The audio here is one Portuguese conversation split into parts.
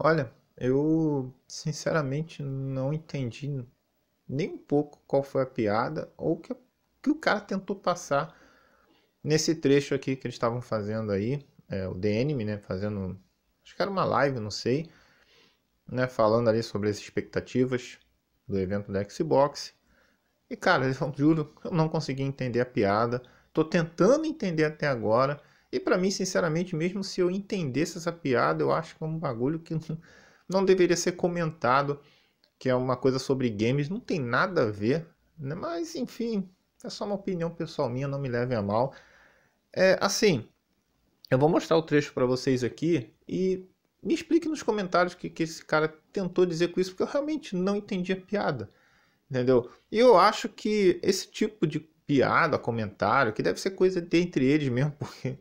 Olha, eu sinceramente não entendi nem um pouco qual foi a piada ou que, que o cara tentou passar nesse trecho aqui que eles estavam fazendo aí, é, o DNM, né, fazendo, acho que era uma live, não sei, né, falando ali sobre as expectativas do evento da Xbox. E cara, eu juro, eu não consegui entender a piada. Tô tentando entender até agora. E para mim, sinceramente, mesmo se eu entendesse essa piada, eu acho que é um bagulho que não, não deveria ser comentado, que é uma coisa sobre games, não tem nada a ver, né? mas enfim, é só uma opinião pessoal minha, não me levem a mal. É assim, eu vou mostrar o trecho para vocês aqui e me explique nos comentários o que, que esse cara tentou dizer com isso, porque eu realmente não entendi a piada, entendeu? E eu acho que esse tipo de piada, comentário, que deve ser coisa de entre eles mesmo, porque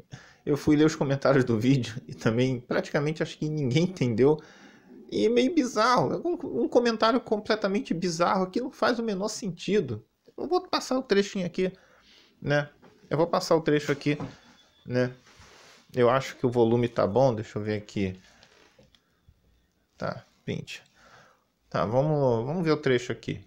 eu fui ler os comentários do vídeo e também praticamente acho que ninguém entendeu. E é meio bizarro, um, um comentário completamente bizarro que não faz o menor sentido. Eu vou passar o trechinho aqui, né? Eu vou passar o trecho aqui, né? Eu acho que o volume tá bom, deixa eu ver aqui. Tá, 20. Tá, vamos, vamos ver o trecho aqui.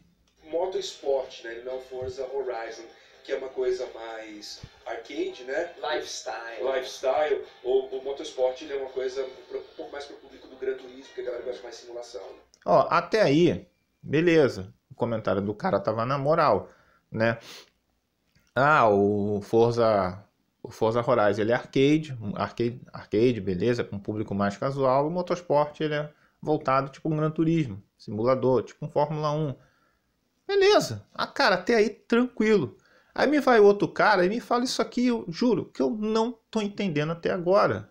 Motorsport, né? não Forza Horizon que é uma coisa mais arcade, né? Lifestyle. Lifestyle. Ou o motorsport ele é uma coisa um pouco mais para o público do Gran Turismo, que a galera gosta mais de simulação. Ó, até aí, beleza. O comentário do cara tava na moral, né? Ah, o Forza, o Forza Horizon ele é arcade, arcade, arcade, beleza, com público mais casual. O motorsport ele é voltado tipo um Gran Turismo, simulador, tipo um Fórmula 1. Beleza. Ah, cara, até aí tranquilo. Aí me vai outro cara e me fala isso aqui, eu juro, que eu não tô entendendo até agora.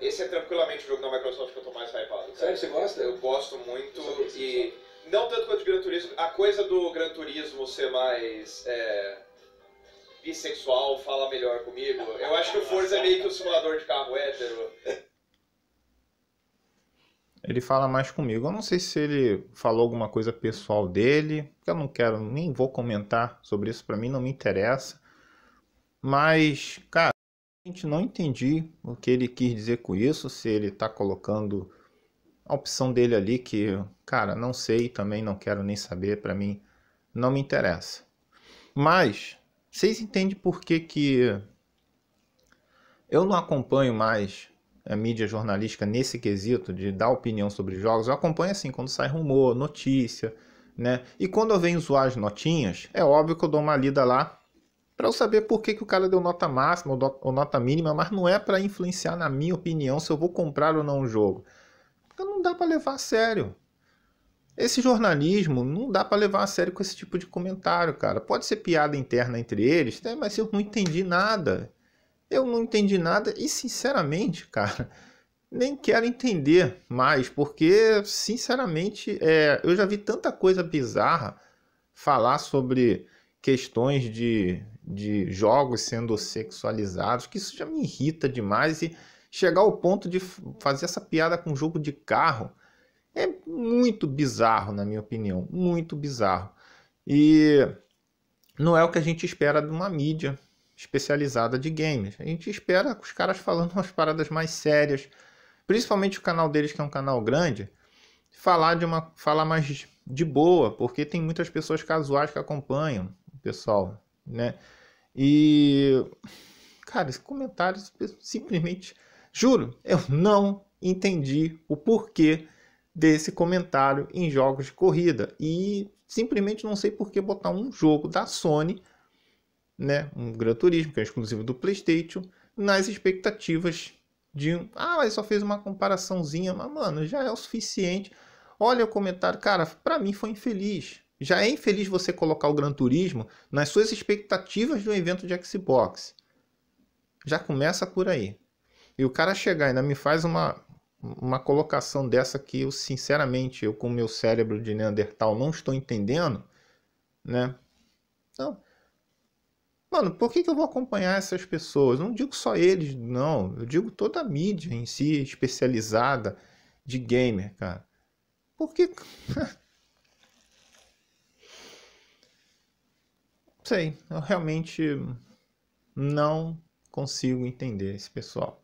Esse é tranquilamente o jogo da Microsoft que eu tô mais hypado. Sério, você gosta? Eu gosto muito e. Não tanto quanto de Gran Turismo. A coisa do Gran Turismo ser mais. É, bissexual fala melhor comigo. Eu acho que o Forza é meio que o simulador de carro hétero ele fala mais comigo. Eu não sei se ele falou alguma coisa pessoal dele, que eu não quero, nem vou comentar sobre isso, para mim não me interessa. Mas, cara, a gente não entendi o que ele quis dizer com isso, se ele está colocando a opção dele ali que, cara, não sei, também não quero nem saber, para mim não me interessa. Mas vocês entendem por que que eu não acompanho mais a mídia jornalística nesse quesito de dar opinião sobre jogos, eu acompanho assim, quando sai rumor, notícia, né? E quando eu venho zoar as notinhas, é óbvio que eu dou uma lida lá para eu saber por que, que o cara deu nota máxima ou nota mínima, mas não é para influenciar na minha opinião se eu vou comprar ou não o um jogo. Então não dá para levar a sério. Esse jornalismo não dá para levar a sério com esse tipo de comentário, cara. Pode ser piada interna entre eles, né? mas eu não entendi nada. Eu não entendi nada e, sinceramente, cara, nem quero entender mais, porque, sinceramente, é, eu já vi tanta coisa bizarra falar sobre questões de, de jogos sendo sexualizados, que isso já me irrita demais e chegar ao ponto de fazer essa piada com jogo de carro é muito bizarro, na minha opinião, muito bizarro. E não é o que a gente espera de uma mídia especializada de games. A gente espera os caras falando umas paradas mais sérias, principalmente o canal deles, que é um canal grande, falar de uma falar mais de boa, porque tem muitas pessoas casuais que acompanham o pessoal, né? E cara, esses comentários simplesmente, juro, eu não entendi o porquê desse comentário em jogos de corrida e simplesmente não sei por que botar um jogo da Sony né, um Gran Turismo, que é exclusivo do PlayStation, nas expectativas de. Ah, mas só fez uma comparaçãozinha, mas mano, já é o suficiente. Olha o comentário, cara, para mim foi infeliz. Já é infeliz você colocar o Gran Turismo nas suas expectativas de um evento de Xbox. Já começa por aí. E o cara chegar e ainda me faz uma, uma colocação dessa que eu, sinceramente, eu com meu cérebro de Neandertal não estou entendendo, né? Então, Mano, por que, que eu vou acompanhar essas pessoas? Não digo só eles, não. Eu digo toda a mídia em si, especializada de gamer, cara. Por que. Sei, eu realmente não consigo entender esse pessoal.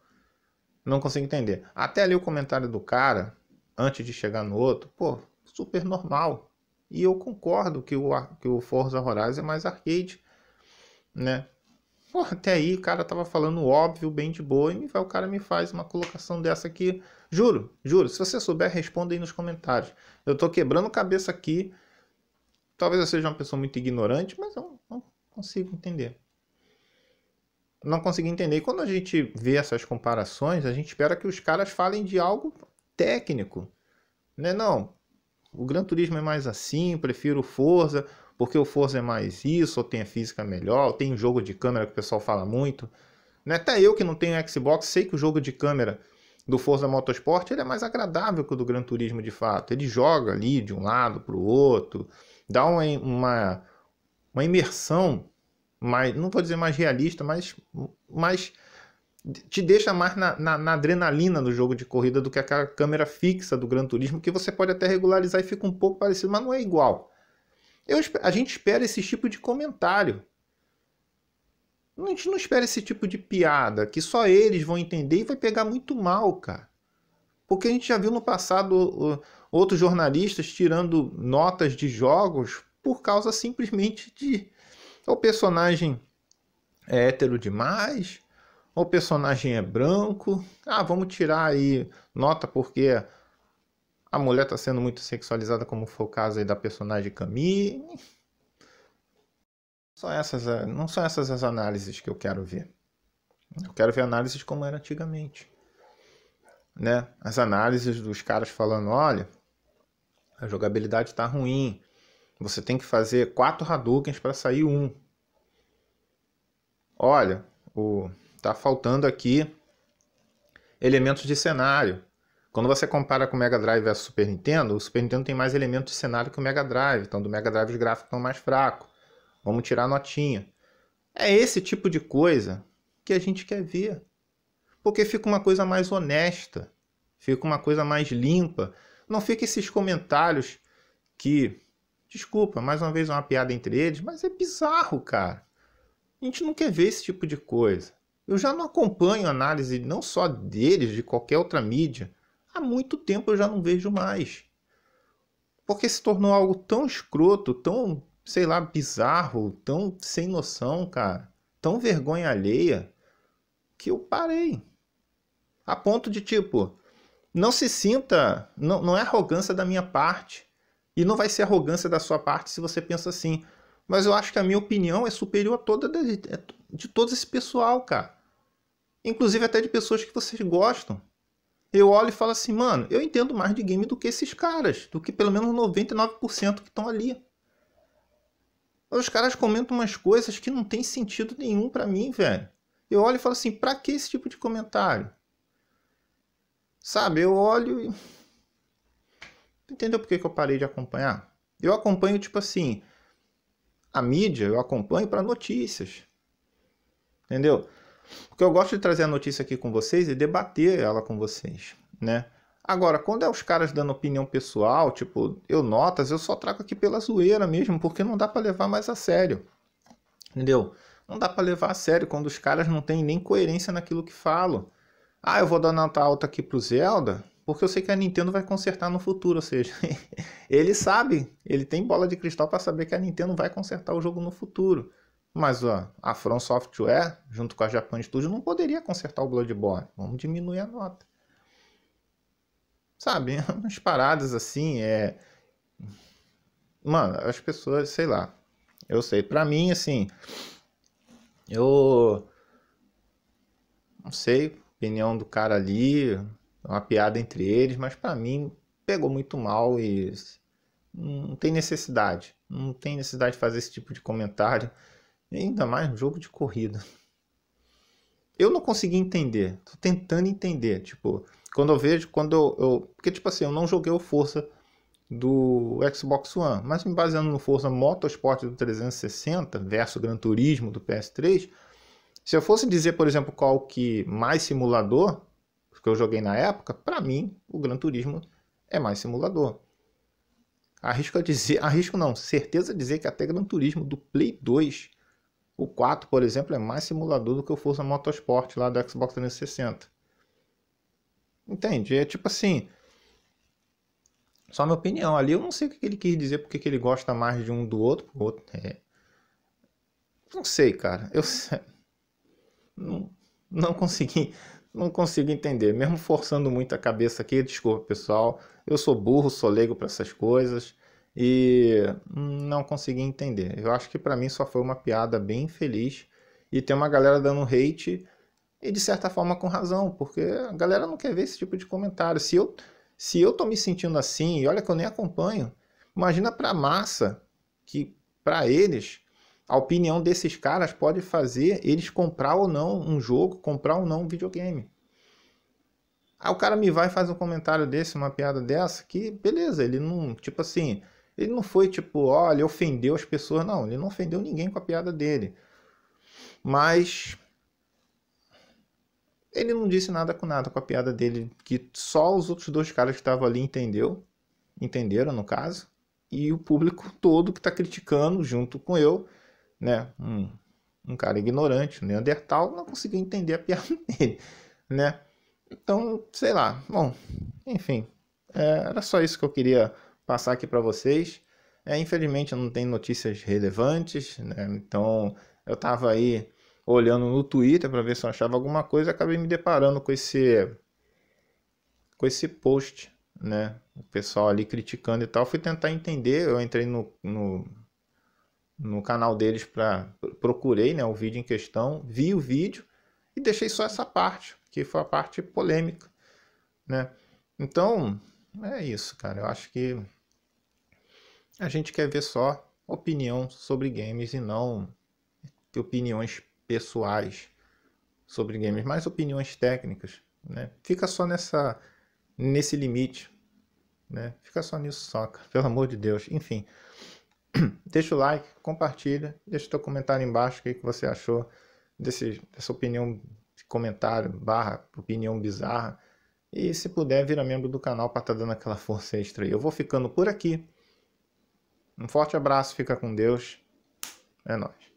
Não consigo entender. Até ali o comentário do cara, antes de chegar no outro, pô, super normal. E eu concordo que o, que o Forza Horizon é mais arcade né? Pô, até aí o cara tava falando óbvio, bem de boa, e o cara me faz uma colocação dessa aqui. Juro, juro, se você souber, responda aí nos comentários. Eu tô quebrando cabeça aqui. Talvez eu seja uma pessoa muito ignorante, mas eu não consigo entender. Não consigo entender. E quando a gente vê essas comparações, a gente espera que os caras falem de algo técnico. Né? Não, o Gran Turismo é mais assim, prefiro Forza porque o Forza é mais isso, ou tem a física melhor, ou tem o jogo de câmera que o pessoal fala muito. Né? Até eu que não tenho Xbox, sei que o jogo de câmera do Forza Motorsport ele é mais agradável que o do Gran Turismo de fato. Ele joga ali de um lado para o outro, dá uma, uma, uma imersão mais, não vou dizer mais realista, mas mais te deixa mais na, na, na, adrenalina do jogo de corrida do que aquela câmera fixa do Gran Turismo, que você pode até regularizar e fica um pouco parecido, mas não é igual. Eu, a gente espera esse tipo de comentário. A gente não espera esse tipo de piada, que só eles vão entender e vai pegar muito mal, cara. Porque a gente já viu no passado outros jornalistas tirando notas de jogos por causa simplesmente de o personagem é hétero demais, o personagem é branco, ah, vamos tirar aí nota porque a mulher tá sendo muito sexualizada, como foi o caso aí da personagem Camille. São essas, eh, não são essas as análises que eu quero ver. Eu quero ver análises como era antigamente. Né? As análises dos caras falando, olha, a jogabilidade está ruim. Você tem que fazer quatro Hadoukens para sair um. Olha, o tá faltando aqui elementos de cenário. Quando você compara com o Mega Drive versus Super Nintendo, o Super Nintendo tem mais elementos de cenário que o Mega Drive, então do Mega Drive os gráficos estão mais fracos. Vamos tirar notinha. É esse tipo de coisa que a gente quer ver. Porque fica uma coisa mais honesta, fica uma coisa mais limpa. Não fica esses comentários que, desculpa, mais uma vez é uma piada entre eles, mas é bizarro, cara. A gente não quer ver esse tipo de coisa. Eu já não acompanho análise não só deles, de qualquer outra mídia há muito tempo eu já não vejo mais. Porque se tornou algo tão escroto, tão, sei lá, bizarro, tão sem noção, cara, tão vergonha alheia, que eu parei. A ponto de tipo, não se sinta, não, não é arrogância da minha parte. E não vai ser arrogância da sua parte se você pensa assim. Mas eu acho que a minha opinião é superior a toda de, é, de todo esse pessoal, cara. Inclusive até de pessoas que vocês gostam eu olho e falo assim, mano, eu entendo mais de game do que esses caras, do que pelo menos 99% que estão ali. Os caras comentam umas coisas que não tem sentido nenhum para mim, velho. Eu olho e falo assim, pra que esse tipo de comentário? Sabe, eu olho e. Entendeu por que, que eu parei de acompanhar? Eu acompanho, tipo assim, a mídia, eu acompanho para notícias. Entendeu? Porque eu gosto de trazer a notícia aqui com vocês e debater ela com vocês, né? Agora, quando é os caras dando opinião pessoal, tipo, eu notas, eu só trago aqui pela zoeira mesmo, porque não dá para levar mais a sério. Entendeu? Não dá para levar a sério quando os caras não têm nem coerência naquilo que falam. Ah, eu vou dar nota alta aqui pro Zelda, porque eu sei que a Nintendo vai consertar no futuro, ou seja, ele sabe, ele tem bola de cristal para saber que a Nintendo vai consertar o jogo no futuro. Mas ó, a From Software, junto com a Japan Studio, não poderia consertar o Bloodborne. Vamos diminuir a nota. Sabe, umas paradas assim, é... Mano, as pessoas, sei lá. Eu sei, pra mim, assim... Eu... Não sei, opinião do cara ali, uma piada entre eles, mas para mim pegou muito mal e não tem necessidade. Não tem necessidade de fazer esse tipo de comentário. Ainda mais no jogo de corrida. Eu não consegui entender. Tô tentando entender. Tipo, quando eu vejo, quando eu, eu. Porque, tipo assim, eu não joguei o Força do Xbox One, mas me baseando no Força Motorsport do 360 versus Gran Turismo do PS3, se eu fosse dizer, por exemplo, qual que mais simulador que eu joguei na época, para mim o Gran Turismo é mais simulador. Arrisco a dizer, arrisco não, certeza dizer que até Gran Turismo do Play 2 o 4, por exemplo, é mais simulador do que o Forza Motorsport lá do Xbox 360. Entende? É tipo assim. Só minha opinião. Ali eu não sei o que ele quis dizer, porque que ele gosta mais de um do outro. outro. É... Não sei, cara. Eu não, não consegui. Não consigo entender. Mesmo forçando muito a cabeça aqui, desculpa pessoal. Eu sou burro, sou leigo para essas coisas e não consegui entender. Eu acho que para mim só foi uma piada bem feliz e tem uma galera dando hate e de certa forma com razão, porque a galera não quer ver esse tipo de comentário. Se eu se eu tô me sentindo assim, e olha que eu nem acompanho, imagina para massa que para eles a opinião desses caras pode fazer eles comprar ou não um jogo, comprar ou não um videogame. Aí o cara me vai e faz um comentário desse, uma piada dessa, que beleza, ele não, tipo assim, ele não foi tipo, olha, ofendeu as pessoas. Não, ele não ofendeu ninguém com a piada dele. Mas ele não disse nada com nada com a piada dele, que só os outros dois caras que estavam ali entendeu, entenderam no caso, e o público todo que está criticando junto com eu, né, um, um cara ignorante, um neandertal, não conseguiu entender a piada dele, né? Então, sei lá, bom, enfim, é, era só isso que eu queria passar aqui para vocês. É, infelizmente não tem notícias relevantes, né? então eu estava aí olhando no Twitter para ver se eu achava alguma coisa, acabei me deparando com esse com esse post, né? O pessoal ali criticando e tal, fui tentar entender, eu entrei no, no, no canal deles para procurei, né, o vídeo em questão, vi o vídeo e deixei só essa parte, que foi a parte polêmica, né? Então, é isso, cara. Eu acho que a gente quer ver só opinião sobre games e não opiniões pessoais sobre games, mais opiniões técnicas, né? Fica só nessa nesse limite, né? Fica só nisso só, pelo amor de Deus. Enfim, deixa o like, compartilha, deixa o teu comentário embaixo o que, é que você achou desse, dessa opinião, comentário, barra, opinião bizarra. E se puder, vira membro do canal para estar tá dando aquela força extra aí. Eu vou ficando por aqui. Um forte abraço, fica com Deus. É nóis.